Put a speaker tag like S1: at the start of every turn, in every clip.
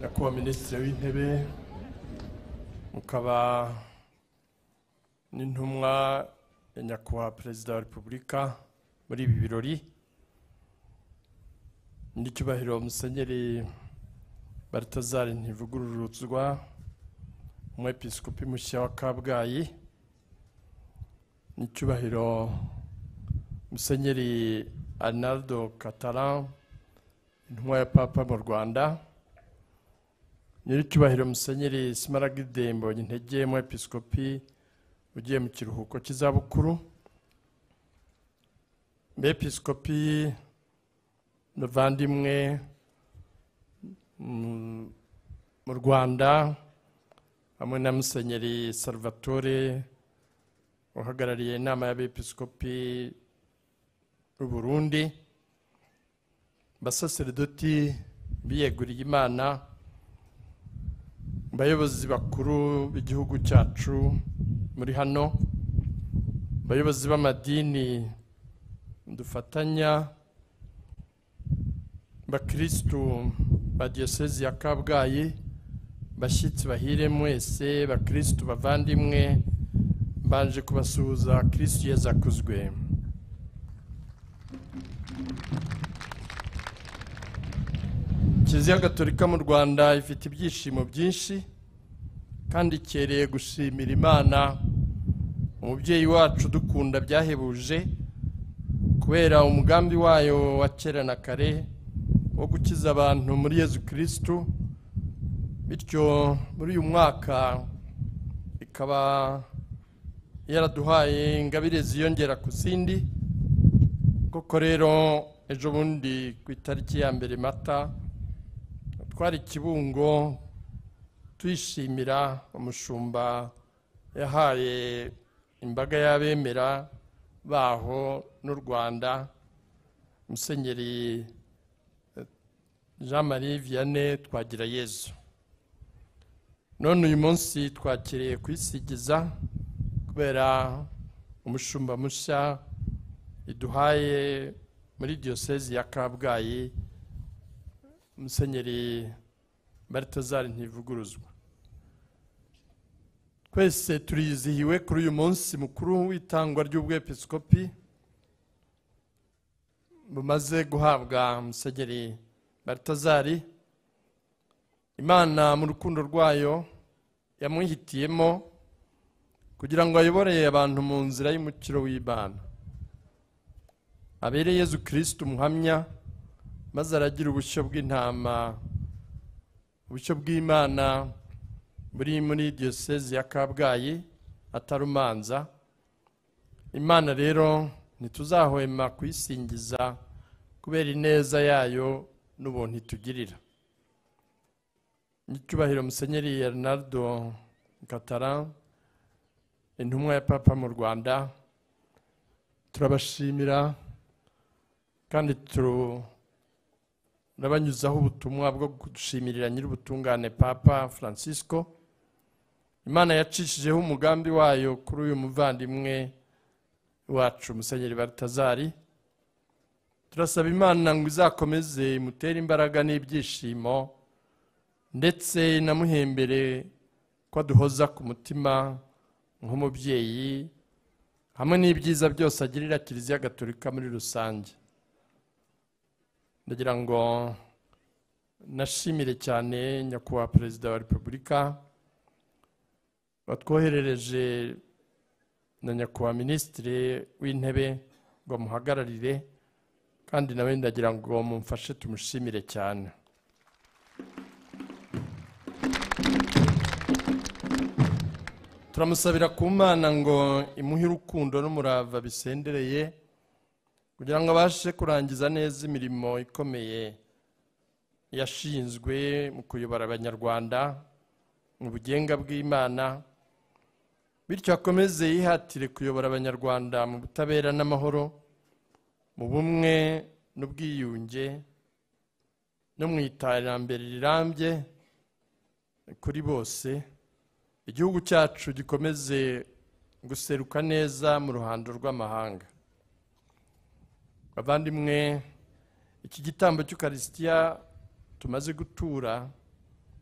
S1: nyakubahwa minisitiri w'intebe mukaba n'intumwa ya nyakubahwa perezida wa repubulika muri ibi birori n'icyubahiro musenyeri baritazari ntivugururutswa umwepisikopi mushya wa kabgayi n'icyubahiro musenyeri arnaldo kataran intumwa ya papa mu rwanda nyiricyubahiro musenyeri simaragide mbonye intege mu episkopi ugiye mu kiruhuko cy'izabukuru mu episkopi muvandimwe mu rwanda hamwe na musenyeri salvatore uhagarariye inama y'abepiskopi Burundi basaseredoti biyeguriye imana abayobozi bakuru b'igihugu cyacu muri hano bayobozi b'amadini dufatanya bakirisitu ba diyosezi ya kabgayi bashyitsi bahire mwese bakirisitu bavandimwe mbanje kubasuhuza kirisitu yeza akuzwe kiliziya gatolika mu rwanda ifite ibyishimo byinshi kandi ikereye gushimira imana umubyeyi wacu dukunda byahebuje kubera umugambi wayo wa kera na kare wo gukiza abantu muri yezu kirisitu bityo muri uyu mwaka ikaba yaraduhaye ingabire ziyongera ku zindi koko rero ejo bundi ku itariki ya mbere mata twari ikibungo tuyishimira umushumba yahaye imbaga y'abemera baho n'u rwanda musenyeri eh, jean marie vianney twagira yezu none uyu munsi twakiriye kwisigiza kubera umushumba mushya iduhaye muri diyosezi ya kabgayi musenyeri baritazari ntivuguruzwa twese turizihiwe kuri uyu munsi mukuru w'itangwa ry'ubwepisikopi bumaze guhabwa musenyeri baritazari imana mu rukundo rwayo yamwihitiyemo kugira ngo ayoboreye abantu mu nzira y'umukiro w'imana abereye yezu kirisiti umuhamya maze aragira ubushyo bw'intama ubushyo bw'imana buri muri diyosezi ya kabgayi atarumanza imana rero ntituzahwema kuyisingiza kubera ineza yayo n'ubuntu itugirira n'icyubahiro musenyeri Renardo katara intumwa ya papa mu rwanda turabashimira kandi turu urabanyuzaho ubutumwa bwo gushimirira nyir'ubutungane papa francisco imana yacishijeho umugambi wayo kuri uyu muvandimwe wacu musenyeri baratazari turasaba imana ngo izakomeze imutere imbaraga n'ibyishimo ndetse inamuhembere ko aduhoza ku mutima nk'umubyeyi hamwe n'ibyiza byose agirira kiliziya gatolika muri rusange ndagira ngo nashimire cyane nyakubahwa perezida wa repubulika watwoherereje na nyakubahwa minisitiri w'intebe ngo amuhagararire kandi nawe ndagira ngo mumfashe tumushimire cyane turamusabira ku mana ngo imuhe urukundo n'umurava bisendereye kugira ngo abashe kurangiza neza imirimo ikomeye yashinzwe mu kuyobora abanyarwanda mu bugenga bw'imana bityo akomeze yihatire kuyobora abanyarwanda mu butabera n'amahoro mu bumwe n'ubwiyunge no mu iterambere rirambye kuri bose igihugu cyacu gikomeze guseruka neza mu ruhando rw'amahanga bavandimwe iki gitambo cy'ukarisitiya tumaze gutura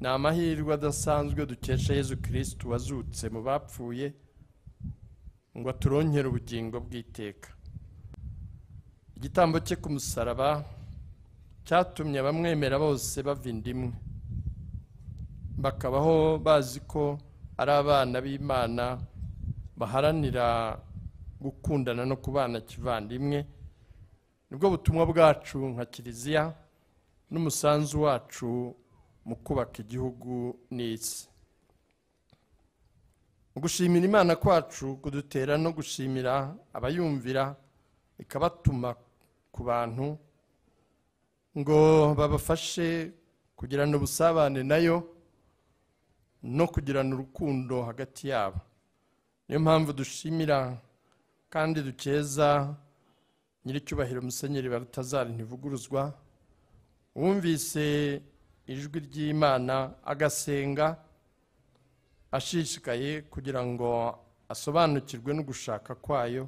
S1: ni amahirwe adasanzwe dukesha yezu kirisitu wazutse mu bapfuye ngo turongere ubugingo bw'iteka igitambo cye ku musaraba cyatumye abamwemera bose bava indimwe bakabaho bazi ko ari abana b'imana baharanira gukundana no kubana kivandimwe nibwo butumwa bwacu nka kiliziya n'umusanzu wacu mu kubaka igihugu n'isi mu gushimira imana kwacu kudutera no gushimira abayumvira ikabatuma ku bantu ngo babafashe kugirana ubusabane nayo no kugirana urukundo hagati yabo niyo mpamvu dushimira kandi dukeza nyiricyubahiro musenyeri barutazari ntivuguruzwa wumvise ijwi ry'imana agasenga ashishikaye kugira ngo asobanukirwe no gushaka kwayo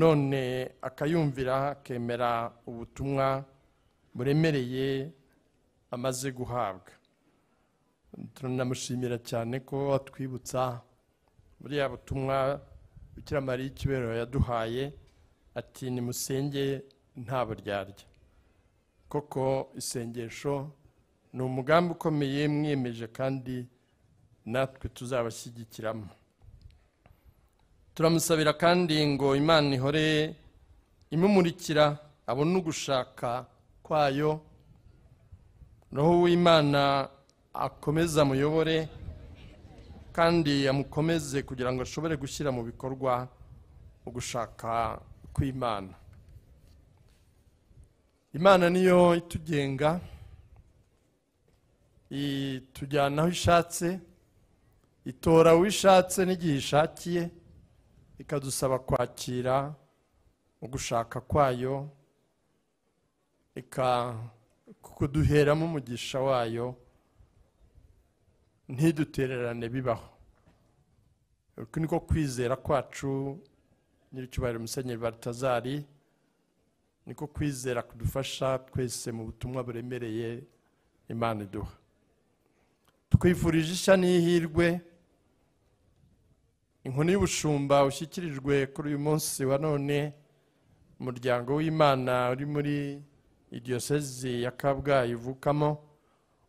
S1: none akayumvira akemera ubutumwa buremereye amaze guhabwa turanamushimira cyane ko atwibutsa buriya butumwa bikira mariya ikibero yaduhaye ati nimusenge nta buryarya koko isengesho ni umugambi ukomeye mwiyemeje kandi natwe tuzabashyigikiramo turamusabira kandi ngo imana ihore imumurikira abone ugushaka kwayo roho w'imana akomeza amuyobore kandi amukomeze kugira ngo ashobore gushyira mu bikorwa ugushaka kw'imana imana niyo itugenga itujyana aho ishatse itora aho ishatse n'igihe ishakiye ikadusaba kwakira ugushaka kwayo kuduheramo umugisha wayo ntidutererane bibaho uku niko kwizera kwacu nyir'icyubahiro musenyeri baritazari niko kwizera kudufasha twese mu butumwa buremereye imana iduha twifurije ishya n'ihirwe inkoni y'ubushumba ushyikirijwe kuri uyu munsi wa none umuryango w'imana uri muri idiyosezi ya kabgayi uvukamo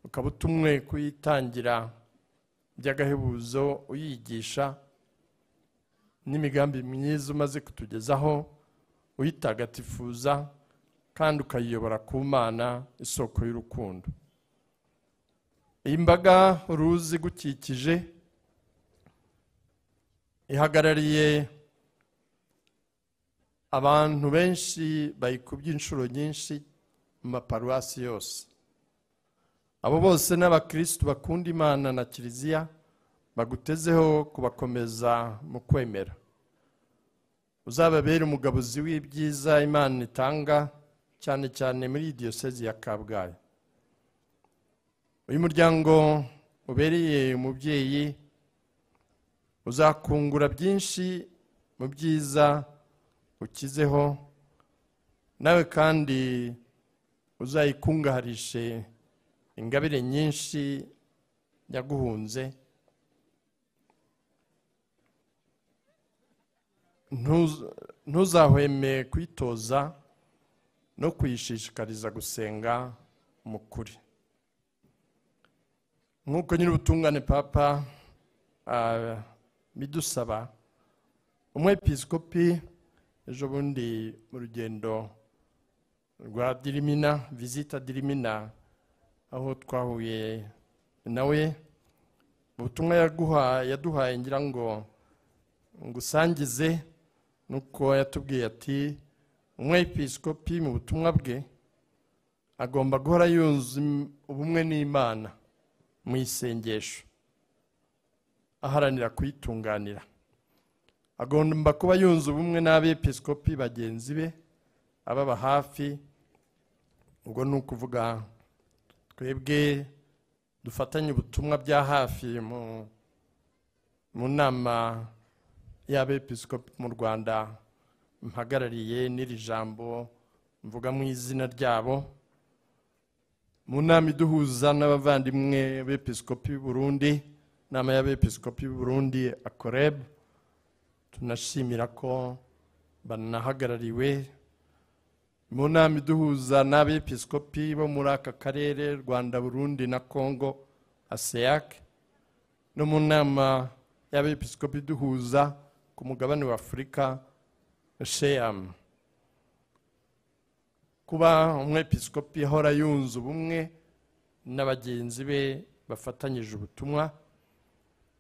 S1: ukaba utumwe kuyitangira by'agahebuzo uyigisha n'imigambi myiza umaze kutugezaho uyitagatifuza kandi ukayiyobora ku mana isoko y'urukundo iyi mbaga uruzi ihagarariye abantu benshi bayikubye inshuro nyinshi mu maparuwasi yose abo bose ni bakunda imana na kiliziya bagutezeho kubakomeza mu kwemera uzababere umugabuzi w'ibyiza imana itanga cyane cyane muri diyosezi ya kabgayi uyu muryango ubereye umubyeyi uzakungura byinshi mu byiza ukizeho nawe kandi uzayikungaharishe ingabire nyinshi yaguhunze ntuzahweme kwitoza no kuyishishikariza gusenga mu nk'uko nyir'ubutungane papa ah, bidusaba umwepisikopi ejo bundi mu rugendo rwa dirimina visita dirimina aho twahuye nawe ubutumwa yaduhaye ngira ngo ngusangize nuko yatubwiye ati umwepisikopi mu butumwa bwe agomba guhora yunze ubumwe n'imana mu isengesho aharanira kuyitunganira agomba kuba yunze ubumwe n'abepisikopi bagenzi be ababa hafi ubwo ni ukuvuga twebwe dufatanye ubutumwa bya hafi mu nama y'abepiskopi mu rwanda mpagarariye n'iri jambo mvuga mu izina ryabo mu nama iduhuza n'abavandimwe b'episkopi Burundi inama y'abepiskopi Burundi akoreb tunashimira ko banahagarariwe mu nama iduhuza n'abepiskopi bo muri aka karere rwanda burundi na congo aseyac no mu nama y'abepiskopi iduhuza ku mugabane wa afurika sheyamu kuba umwepisikopi ahora yunze ubumwe na bagenzi be bafatanyije ubutumwa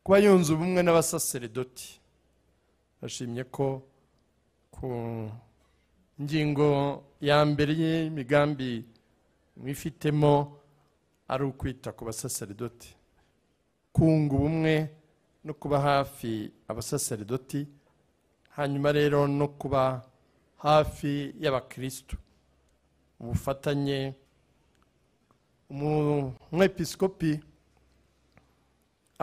S1: kuba yunze ubumwe n'abasaseridoti bashimye ko ku ngingo ya mbere y'imigambi mwifitemo ari ukwita ku basaseridoti kunga ubumwe no kuba hafi abasaseridoti hanyuma rero no kuba hafi y'abakirisitu ubufatanye umwepisikopi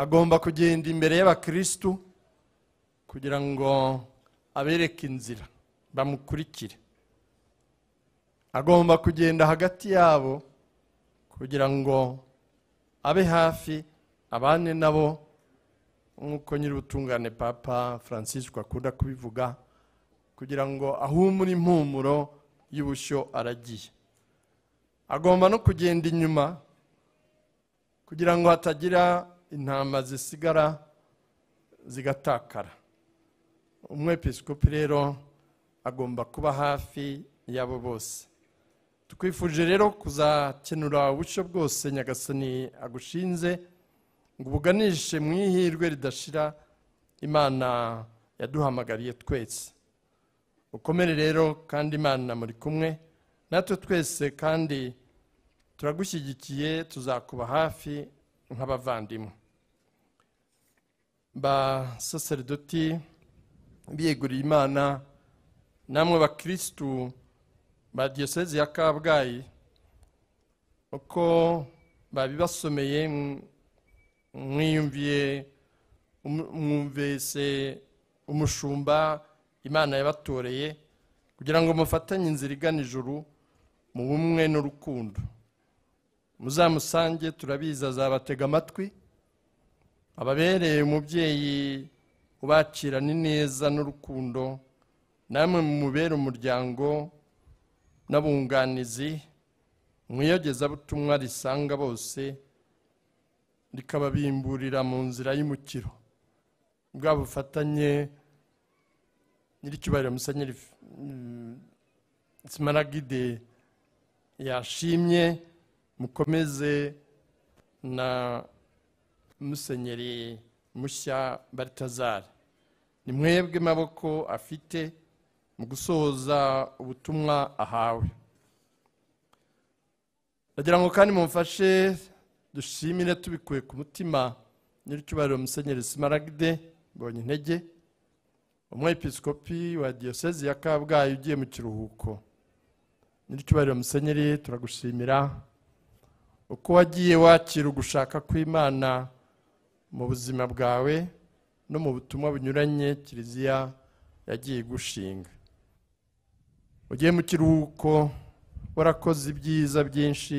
S1: agomba kugenda imbere y'abakirisitu kugira ngo abereke inzira bamukurikire agomba kugenda hagati yabo kugira ngo abe hafi abane nabo nk'uko nyir'ubutungane papa francisco akunda kubivuga kugira ngo ahumure impumuro y'ubushyo aragiye agomba no kugenda inyuma kugira ngo hatagira intama zisigara zigatakara umwepisikopi rero agomba kuba hafi y'abo bose tukwifuje rero kuzakenura ubushyo bwose nyagasani agushinze ngo ubuganishe mu ihirwe ridashira imana yaduhamagariye twese ukomere rero kandi imana muri kumwe natwe twese kandi turagushyigikiye tuzakuba hafi nk'abavandimwe ba saseridoti biyeguriye imana namwe bakirisitu ba diyosezi ya kabgayi uko babibasomeye mwiyumviye mwumvise umushumba imana yabatoreye kugira ngo mufatanye inzira igana ijuru mu bumwe n'urukundo muzamusange turabizi azabatega amatwi ababereye umubyeyi ubakirana ineza n'urukundo namwe mumubere umuryango n'abunganizi mu risanga bose rikababimburira mu nzira y'umukiro bwa bufatanye nyir'icyubahiro musenyeri mm, simaragide yashimye mukomeze na musenyeri mushya baritazari ni mwebwe maboko afite mu gusoza ubutumwa ahawe ndagira ngo kandi mumfashe dushimire tubikuye ku mutima n'icyubahiro musenyeri simaragde mbonye intege umwepisikopi wa diyosezi ya kabgayi ugiye mu kiruhuko n'icyubahiro musenyeri turagushimira uko wagiye wakira ugushaka kw'imana mu buzima bwawe no mu butumwa bunyuranye kiliziya yagiye gushinga ugiye mu kiruhuko warakoze ibyiza byinshi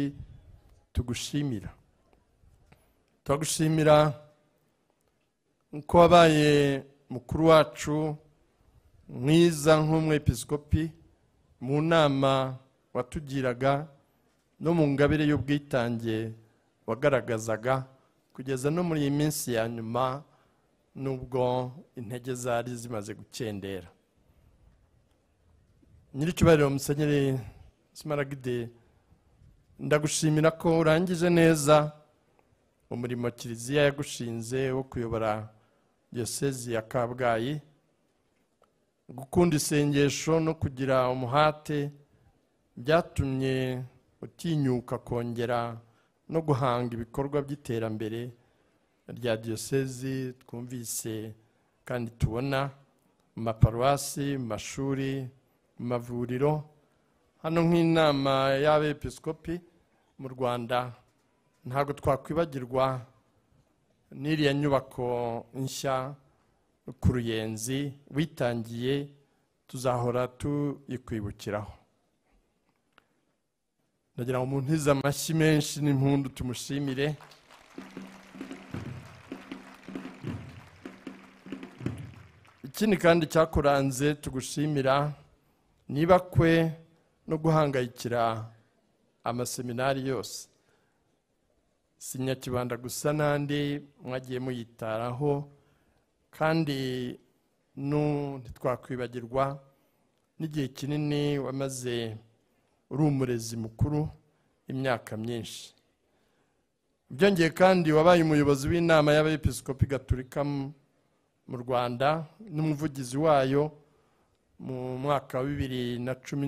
S1: tugushimira turagushimira ko wabaye mukuru wacu mwiza nk'umwepisikopi mu nama watugiraga no mu ngabire y'ubwitange wagaragazaga kugeza no muri iyi minsi ya nyuma n'ubwo intege zari zimaze gukendera nyir'ikibariro musenyeri simaragide ndagushimira ko urangije neza umurimo kiliziya yagushinze wo kuyobora diyosezi ya kabgayi gukunda isengesho no kugira umuhate byatumye utinyuka kongera no guhanga ibikorwa by'iterambere rya diyosezi twumvise kandi tubona mu maparuwasi mu mashuri mu mavuriro hano nk'inama y'abepiskopi mu rwanda ntabwo twakwibagirwa n'iriya nyubako nshya ku ruyenzi witangiye tuzahora tuyikwibukiraho Nagira ngo umuntu amashyi menshi n'impundu tumushimire ikindi kandi cyakuranze tugushimira niba kwe no guhangayikira amaseminari yose si nyakibanda gusa n'andi mwagiye muyitaraho kandi ntitwakwibagirwa n'igihe kinini wamaze uri umurezi mukuru imyaka myinshi byongeye kandi wabaye umuyobozi w'inama y'abepiskopi gaturika mu rwanda n'umuvugizi wayo mu mwaka wa bibiri na cumi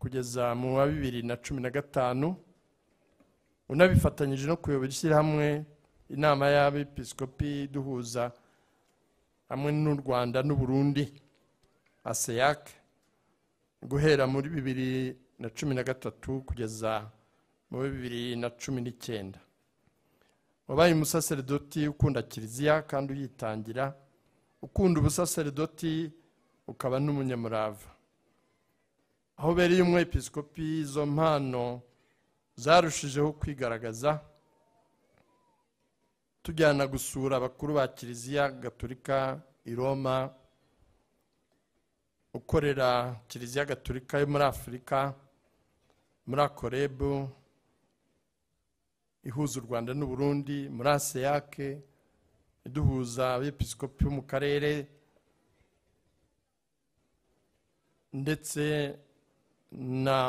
S1: kugeza mu wa bibiri na cumi na gatanu unabifatanyije no kuyobora ishyirahamwe inama y'abepiskopi duhuza hamwe n'u rwanda n’u Burundi aseyake guhera muri bibiri na cumi na gatatu kugeza muri bibiri na cumi n'icyenda wabaye umusaseredoti ukunda kiliziya kandi uyitangira ukunda ubusaseredoti ukaba n'umunyamurava aho bereye umwepiskopi izo mpano zarushijeho kwigaragaza tujyana gusura abakuru ba kiliziya gaturika i roma ukorera kiliziya Gatolika yo muri afurika muri akorebu ihuza u rwanda n’u n'uburundi muri aseyake iduhuza abepisikopi bo mu karere ndetse na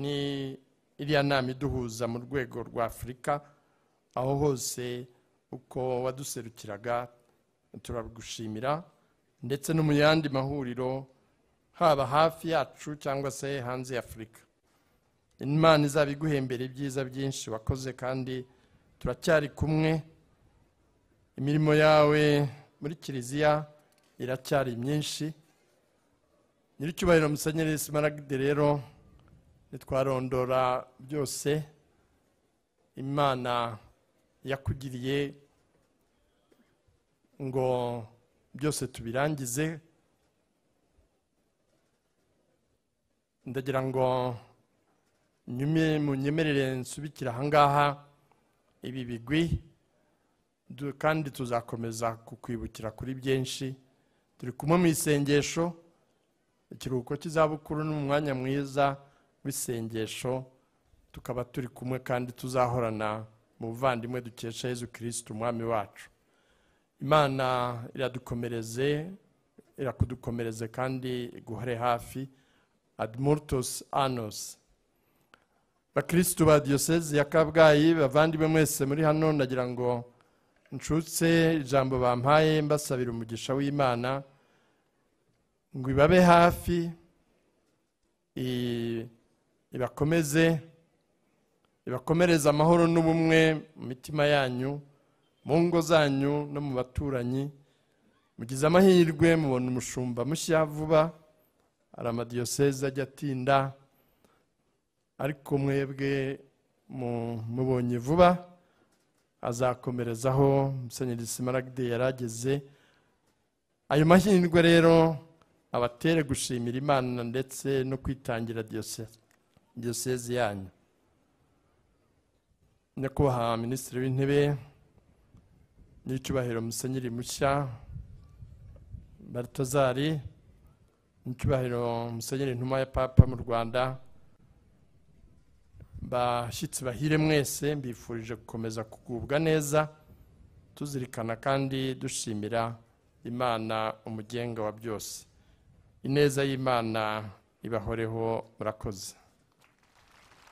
S1: ni iriya nama iduhuza mu rwego rwa afurika aho hose uko waduserukiraga turagushimira ndetse no mu yandi mahuriro haba hafi yacu cyangwa se hanze y'afurika imana izaba iguhembera ibyiza byinshi wakoze kandi turacyari kumwe imirimo yawe muri kiliziya iracyari myinshi nyiricyubahiro musenyeri maragide rero ntitwarondora byose imana yakugiriye ngo byose tubirangize ndagira ngo mu nyemerere nsubikira ahangaha ibi bigwi kandi tuzakomeza kukwibukira kuri byinshi turi kumwe mu isengesho ikiruhuko cy'izabukuru ni umwanya mwiza w'isengesho tukaba turi kumwe kandi tuzahorana mu buvandimwe dukesha Yezu kirisiti umwami wacu imana iradukomereze irakudukomereze kandi guhore hafi admurtus anos bakirisitu ba diyosezi ya kabgayi bavandimwe mwese muri hano nagira ngo nshutse ijambo bampaye mbasabira umugisha w'imana ngo ibabe hafi ibakomeze ibakomereze amahoro n'ubumwe mu mitima yanyu mu ngo zanyu no mu baturanyi mugize amahirwe mubona umushumba mushya vuba hari amadiyoseze ajya atinda ariko mwebwe mubonye vuba azakomerezaho musenyeri simaragide yari ageze ayo mahirwe rero abatere gushimira imana ndetse no kwitangira diyoseze diyosezi yanyu nyakubahwa minisitiri w'intebe n'icyubahiro musenyeri mushya baratozari n'icyubahiro musenyeri intumwa ya papa mu rwanda bashyitsi bahire mwese mbifurije gukomeza kugubwa neza tuzirikana kandi dushimira imana umugenga wa byose ineza y'imana ibahoreho murakoze